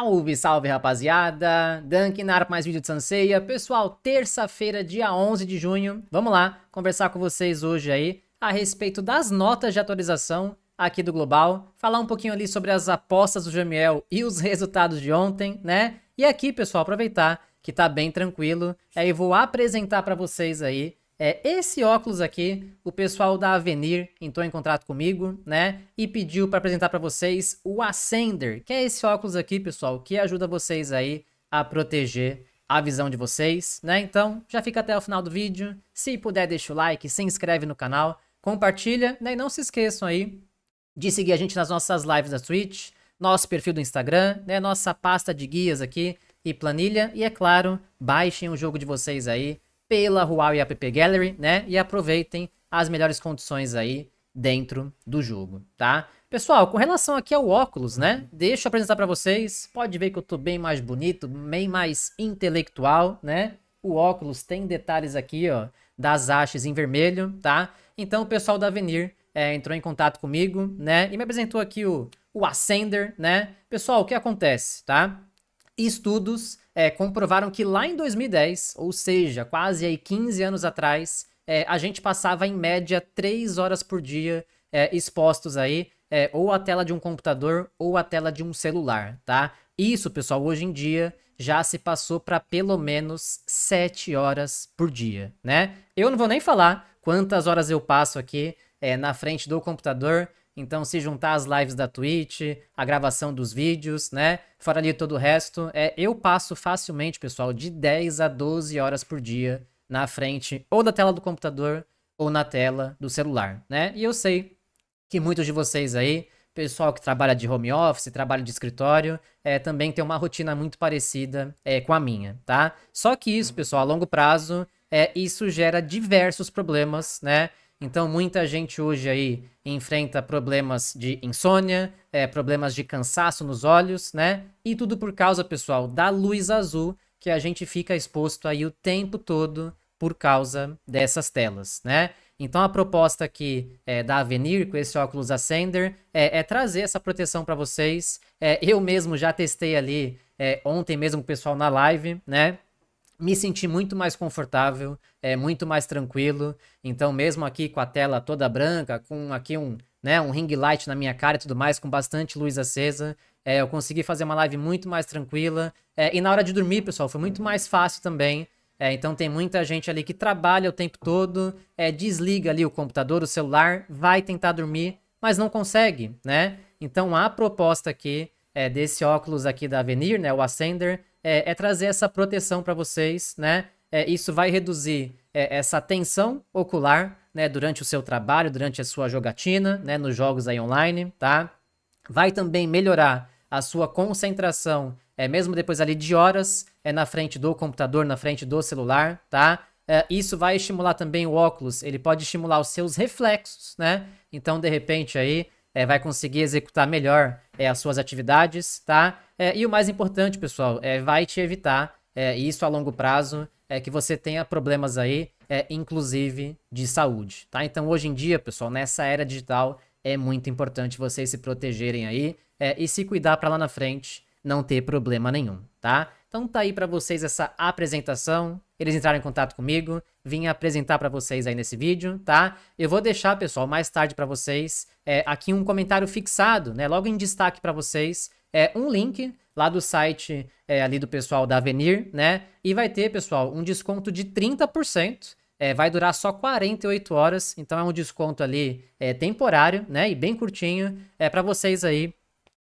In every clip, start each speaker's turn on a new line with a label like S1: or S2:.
S1: Salve, salve rapaziada! Dunk na mais vídeo de Sanseia. Pessoal, terça-feira, dia 11 de junho, vamos lá conversar com vocês hoje aí a respeito das notas de atualização aqui do Global, falar um pouquinho ali sobre as apostas do Jamiel e os resultados de ontem, né? E aqui, pessoal, aproveitar que tá bem tranquilo, aí é, eu vou apresentar para vocês aí é, esse óculos aqui, o pessoal da Avenir entrou em contato comigo, né? E pediu para apresentar para vocês o Ascender, que é esse óculos aqui, pessoal, que ajuda vocês aí a proteger a visão de vocês, né? Então, já fica até o final do vídeo. Se puder, deixa o like, se inscreve no canal, compartilha, né? E não se esqueçam aí de seguir a gente nas nossas lives da Twitch, nosso perfil do Instagram, né? Nossa pasta de guias aqui e planilha. E é claro, baixem o jogo de vocês aí pela Huawei App Gallery, né? E aproveitem as melhores condições aí dentro do jogo, tá? Pessoal, com relação aqui ao óculos, né? Deixa eu apresentar para vocês. Pode ver que eu tô bem mais bonito, bem mais intelectual, né? O óculos tem detalhes aqui, ó, das hastes em vermelho, tá? Então o pessoal da Avenir é, entrou em contato comigo, né? E me apresentou aqui o, o Ascender, né? Pessoal, o que acontece, tá? Estudos é, comprovaram que lá em 2010, ou seja, quase aí 15 anos atrás, é, a gente passava em média 3 horas por dia é, expostos aí, é, ou à tela de um computador ou à tela de um celular, tá? Isso, pessoal, hoje em dia já se passou para pelo menos 7 horas por dia, né? Eu não vou nem falar quantas horas eu passo aqui é, na frente do computador então, se juntar as lives da Twitch, a gravação dos vídeos, né? Fora ali todo o resto, é, eu passo facilmente, pessoal, de 10 a 12 horas por dia na frente ou da tela do computador ou na tela do celular, né? E eu sei que muitos de vocês aí, pessoal que trabalha de home office, trabalha de escritório, é, também tem uma rotina muito parecida é, com a minha, tá? Só que isso, uhum. pessoal, a longo prazo, é, isso gera diversos problemas, né? Então, muita gente hoje aí enfrenta problemas de insônia, é, problemas de cansaço nos olhos, né? E tudo por causa, pessoal, da luz azul que a gente fica exposto aí o tempo todo por causa dessas telas, né? Então, a proposta aqui é, da Avenir com esse óculos Ascender é, é trazer essa proteção para vocês. eu mesmo já testei ali ontem mesmo com o pessoal na live, né? me senti muito mais confortável, é muito mais tranquilo. Então, mesmo aqui com a tela toda branca, com aqui um, né, um ring light na minha cara e tudo mais, com bastante luz acesa, é, eu consegui fazer uma live muito mais tranquila. É, e na hora de dormir, pessoal, foi muito mais fácil também. É, então tem muita gente ali que trabalha o tempo todo, é, desliga ali o computador, o celular, vai tentar dormir, mas não consegue, né? Então a proposta aqui é desse óculos aqui da Avenir, né, o Ascender, é, é trazer essa proteção para vocês, né? É, isso vai reduzir é, essa tensão ocular, né, durante o seu trabalho, durante a sua jogatina, né, nos jogos aí online, tá? Vai também melhorar a sua concentração, é mesmo depois ali de horas, é na frente do computador, na frente do celular, tá? É, isso vai estimular também o óculos, ele pode estimular os seus reflexos, né? Então, de repente aí, é, vai conseguir executar melhor é, as suas atividades, tá? É, e o mais importante, pessoal, é, vai te evitar é, isso a longo prazo, é que você tenha problemas aí, é, inclusive de saúde, tá? Então, hoje em dia, pessoal, nessa era digital, é muito importante vocês se protegerem aí é, e se cuidar para lá na frente não ter problema nenhum, tá? Então tá aí para vocês essa apresentação. Eles entraram em contato comigo, vim apresentar para vocês aí nesse vídeo, tá? Eu vou deixar, pessoal, mais tarde para vocês, é, aqui um comentário fixado, né? Logo em destaque para vocês, é um link lá do site é, ali do pessoal da Avenir, né? E vai ter, pessoal, um desconto de 30%. É, vai durar só 48 horas, então é um desconto ali é, temporário, né? E bem curtinho, é para vocês aí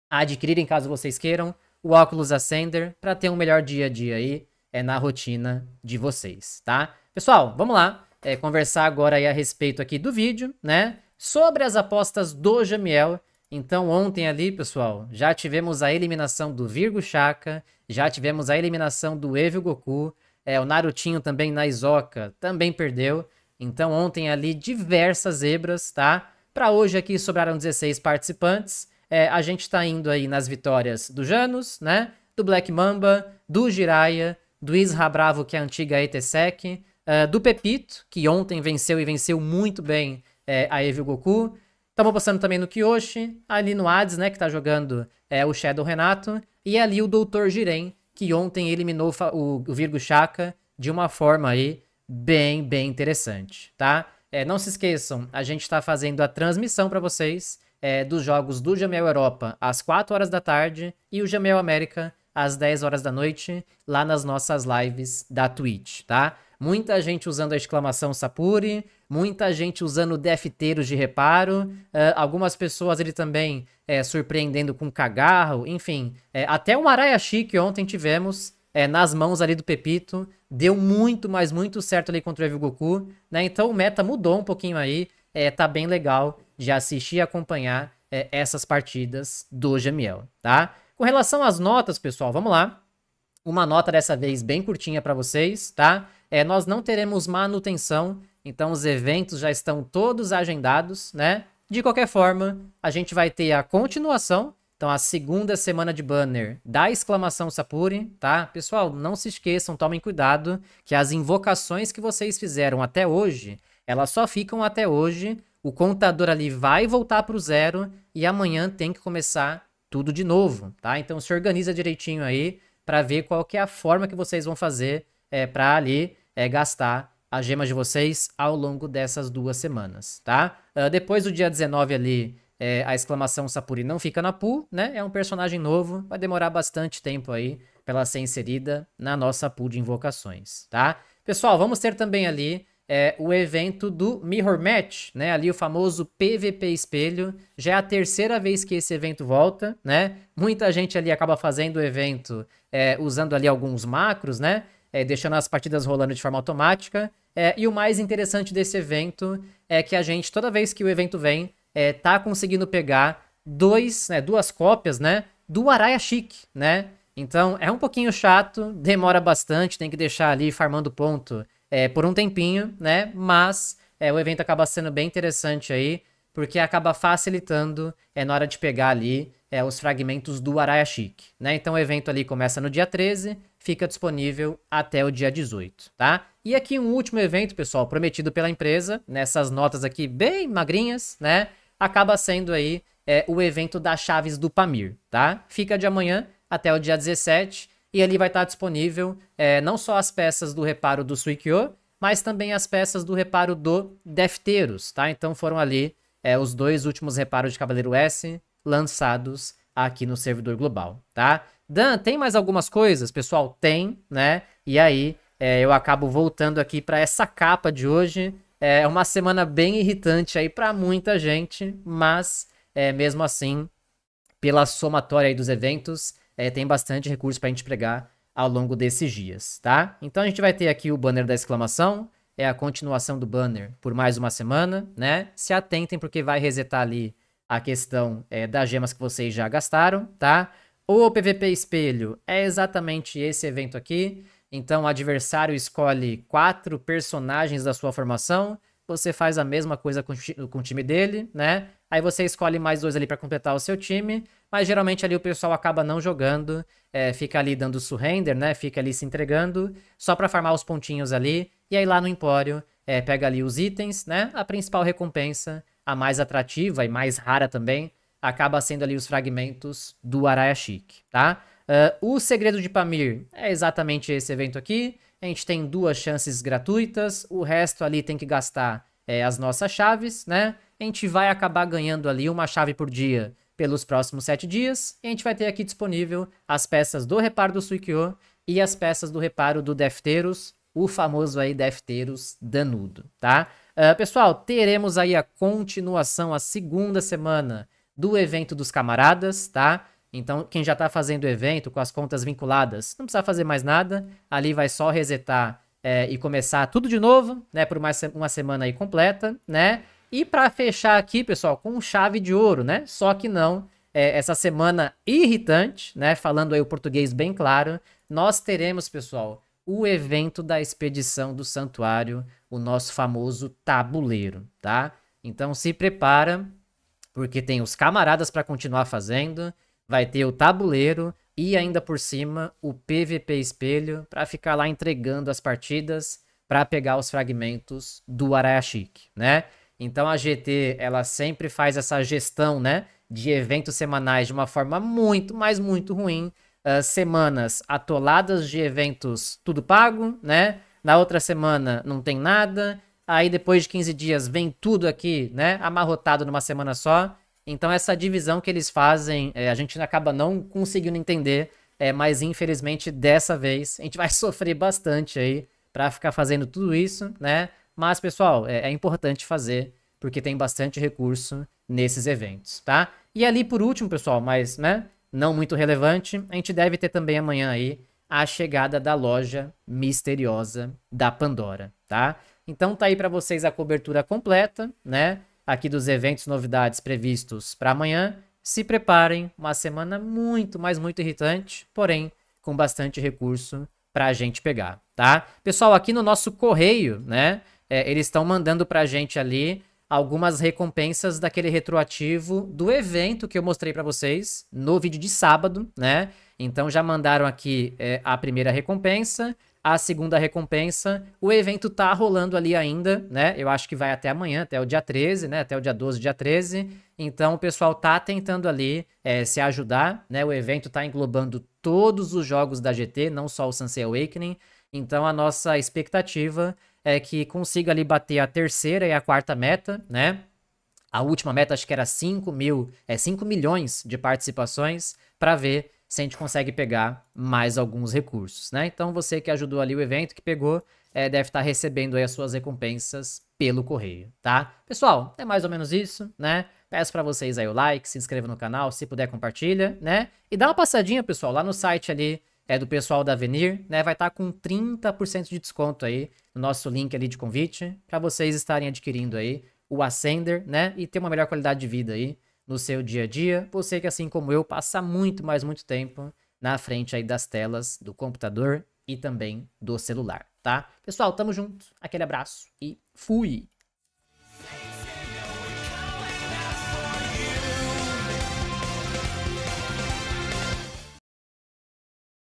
S1: adquirirem caso vocês queiram o óculos Ascender para ter um melhor dia a dia aí é, na rotina de vocês, tá? Pessoal, vamos lá é, conversar agora aí a respeito aqui do vídeo, né? Sobre as apostas do Jamiel. Então, ontem ali, pessoal, já tivemos a eliminação do Virgo Chaka, já tivemos a eliminação do Evil Goku, é, o Narutinho também na Isoca também perdeu. Então, ontem ali diversas zebras, tá? Para hoje aqui sobraram 16 participantes é, a gente está indo aí nas vitórias do Janus, né? Do Black Mamba, do Jiraya, do Isra Bravo, que é a antiga ETSEC, uh, é, do Pepito, que ontem venceu e venceu muito bem é, a Evil Goku. Estamos passando também no Kyoshi, ali no Hades, né, que está jogando é, o Shadow Renato, e ali o Doutor Jiren, que ontem eliminou o, o Virgo Chaka de uma forma aí bem, bem interessante, tá? É, não se esqueçam, a gente está fazendo a transmissão para vocês é, dos jogos do Jamel Europa às 4 horas da tarde e o Jamel América às 10 horas da noite, lá nas nossas lives da Twitch, tá? Muita gente usando a exclamação Sapuri, muita gente usando defteiros de reparo, uh, algumas pessoas ele também é, surpreendendo com cagarro, enfim. É, até o Arayashi que ontem tivemos é, nas mãos ali do Pepito, deu muito, mas muito certo ali contra o Evil Goku, né? Então o meta mudou um pouquinho aí, é, tá bem legal de assistir e acompanhar é, essas partidas do Jamiel, tá? Com relação às notas, pessoal, vamos lá. Uma nota dessa vez bem curtinha para vocês, tá? É, nós não teremos manutenção, então os eventos já estão todos agendados, né? De qualquer forma, a gente vai ter a continuação, então a segunda semana de banner da exclamação Sapuri, tá? Pessoal, não se esqueçam, tomem cuidado que as invocações que vocês fizeram até hoje, elas só ficam até hoje. O contador ali vai voltar para o zero e amanhã tem que começar tudo de novo, tá? Então se organiza direitinho aí para ver qual que é a forma que vocês vão fazer é, eh, para ali é, gastar as gemas de vocês ao longo dessas duas semanas, tá? Uh, depois do dia 19 ali, é, a exclamação Sapuri não fica na pool, né? É um personagem novo, vai demorar bastante tempo aí para ela ser inserida na nossa pool de invocações, tá? Pessoal, vamos ter também ali é, o evento do Mirror Match, né? Ali o famoso PVP espelho. Já é a terceira vez que esse evento volta, né? Muita gente ali acaba fazendo o evento é, usando ali alguns macros, né? É, deixando as partidas rolando de forma automática. É, e o mais interessante desse evento é que a gente, toda vez que o evento vem, é, tá conseguindo pegar dois, né, duas cópias, né? Do Araya Chic, né? Então é um pouquinho chato, demora bastante, tem que deixar ali farmando ponto é, por um tempinho, né? Mas é, o evento acaba sendo bem interessante aí, porque acaba facilitando é, na hora de pegar ali é, os fragmentos do Araya Chique, né? Então o evento ali começa no dia 13, fica disponível até o dia 18, tá? E aqui um último evento, pessoal, prometido pela empresa, nessas notas aqui bem magrinhas, né? Acaba sendo aí é, o evento das chaves do Pamir, tá? Fica de amanhã até o dia 17, e ali vai estar disponível é, não só as peças do reparo do Suikyo, mas também as peças do reparo do Defteros tá? Então foram ali é, os dois últimos reparos de Cavaleiro S lançados aqui no servidor global, tá? Dan, tem mais algumas coisas? Pessoal, tem, né? E aí é, eu acabo voltando aqui para essa capa de hoje. É uma semana bem irritante aí para muita gente, mas é, mesmo assim, pela somatória aí dos eventos, é, tem bastante recurso para a gente pregar ao longo desses dias, tá? Então a gente vai ter aqui o banner da exclamação, é a continuação do banner por mais uma semana, né? Se atentem porque vai resetar ali a questão é, das gemas que vocês já gastaram, tá? O PVP espelho é exatamente esse evento aqui. Então o adversário escolhe quatro personagens da sua formação, você faz a mesma coisa com, com o time dele, né? Aí você escolhe mais dois ali para completar o seu time, mas geralmente ali o pessoal acaba não jogando, é, fica ali dando surrender, né? Fica ali se entregando, só para farmar os pontinhos ali. E aí lá no Empório, é, pega ali os itens, né? A principal recompensa, a mais atrativa e mais rara também, acaba sendo ali os fragmentos do Araya Chic, tá? Uh, o Segredo de Pamir é exatamente esse evento aqui. A gente tem duas chances gratuitas, o resto ali tem que gastar é, as nossas chaves, né? A gente vai acabar ganhando ali uma chave por dia pelos próximos sete dias. E a gente vai ter aqui disponível as peças do reparo do Suikyo e as peças do reparo do Defteiros, o famoso aí Defteiros Danudo, tá? Uh, pessoal, teremos aí a continuação, a segunda semana do evento dos camaradas, tá? Então, quem já está fazendo o evento com as contas vinculadas, não precisa fazer mais nada. Ali vai só resetar é, e começar tudo de novo, né, por mais uma semana aí completa, né? E para fechar aqui, pessoal, com chave de ouro, né? Só que não é, essa semana irritante, né? Falando aí o português bem claro, nós teremos, pessoal, o evento da expedição do santuário, o nosso famoso tabuleiro, tá? Então se prepara, porque tem os camaradas para continuar fazendo, vai ter o tabuleiro, e ainda por cima o PVP espelho para ficar lá entregando as partidas para pegar os fragmentos do arashik né? Então a GT, ela sempre faz essa gestão, né, de eventos semanais de uma forma muito, mas muito ruim, uh, semanas atoladas de eventos tudo pago, né? Na outra semana não tem nada, aí depois de 15 dias vem tudo aqui, né, amarrotado numa semana só. Então, essa divisão que eles fazem, é, a gente acaba não conseguindo entender, é, mas infelizmente dessa vez a gente vai sofrer bastante aí para ficar fazendo tudo isso, né? Mas, pessoal, é, é importante fazer porque tem bastante recurso nesses eventos, tá? E ali por último, pessoal, mas né, não muito relevante, a gente deve ter também amanhã aí a chegada da loja misteriosa da Pandora, tá? Então tá aí para vocês a cobertura completa, né? aqui dos eventos novidades previstos para amanhã. Se preparem, uma semana muito, mas muito irritante, porém com bastante recurso para a gente pegar, tá? Pessoal, aqui no nosso correio, né? É, eles estão mandando para a gente ali algumas recompensas daquele retroativo do evento que eu mostrei para vocês no vídeo de sábado, né? Então já mandaram aqui é, a primeira recompensa, a segunda recompensa. O evento tá rolando ali ainda, né? Eu acho que vai até amanhã, até o dia 13, né? Até o dia 12, dia 13. Então o pessoal tá tentando ali é, se ajudar, né? O evento tá englobando todos os jogos da GT, não só o Sunset Awakening. Então a nossa expectativa é que consiga ali bater a terceira e a quarta meta, né? A última meta acho que era 5 mil, é 5 milhões de participações para ver se a gente consegue pegar mais alguns recursos, né? Então você que ajudou ali o evento, que pegou, é, deve estar tá recebendo aí as suas recompensas pelo correio, tá? Pessoal, é mais ou menos isso, né? Peço para vocês aí o like, se inscreva no canal, se puder compartilha, né? E dá uma passadinha, pessoal, lá no site ali é do pessoal da Avenir, né? Vai estar tá com 30% de desconto aí no nosso link ali de convite para vocês estarem adquirindo aí o Ascender, né? E ter uma melhor qualidade de vida aí no seu dia a dia. Você que, assim como eu, passa muito, mais muito tempo na frente aí das telas do computador e também do celular, tá? Pessoal, tamo junto, aquele abraço e fui!